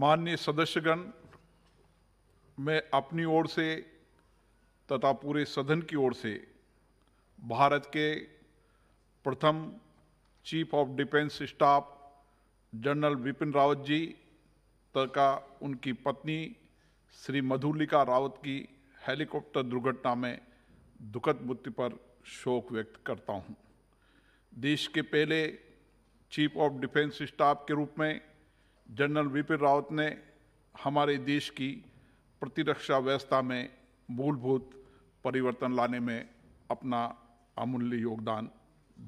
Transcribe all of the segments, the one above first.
माननीय सदस्यगण मैं अपनी ओर से तथा पूरे सदन की ओर से भारत के प्रथम chief of defence staff general Bipin Rawat ji तथा उनकी पत्नी श्री मधुलिका रावत की हेलीकॉप्टर दुर्घटना में दुखद मृत्यु पर शोक व्यक्त करता हूं। देश के पहले चीफ ऑफ डिफेंस स्टाफ के रूप में जनरल विपिन रावत ने हमारे देश की प्रतिरक्षा व्यवस्था में मूलभूत परिवर्तन लाने में अपना अमूल्य योगदान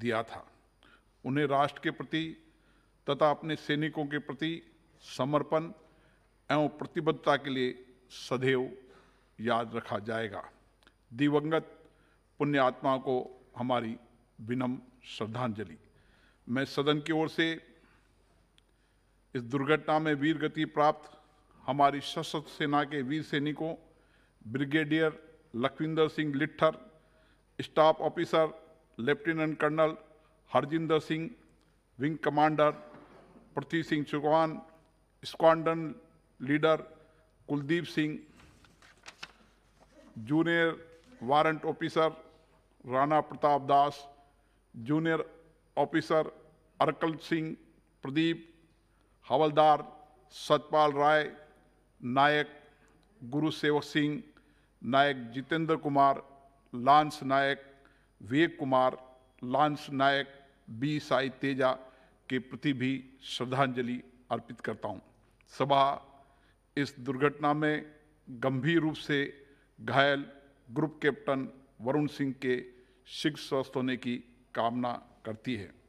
दिया था उन्हें राष्ट्र के प्रति तथा अपने सैनिकों के प्रति समर्पण एवं प्रतिबद्धता के लिए सदैव याद रखा जाएगा दिवंगत पुण्य आत्मा को हमारी विनम्र श्रद्धांजलि मैं सदन की ओर से इस दुर्घटना में वीर गति प्राप्त हमारी सशस्त्र सेना के वीर सैनिकों brigadier Lakhwinder Singh Lidder staff officer lieutenant colonel Harjinder Singh wing commander Prithvi Singh Chauhan squadron leader Kuldeep Singh junior warrant officer Rana Pratap Das junior officer Arakkal Singh Pradeep हवलदार सतपाल राय नायक गुरु सेवक सिंह नायक जितेंद्र कुमार लांस नायक विवेक कुमार लांस नायक बी साई तेजा के प्रति भी श्रद्धांजलि अर्पित करता हूं। सभा इस दुर्घटना में गंभीर रूप से घायल ग्रुप कैप्टन वरुण सिंह के शीघ्र स्वस्थ होने की कामना करती है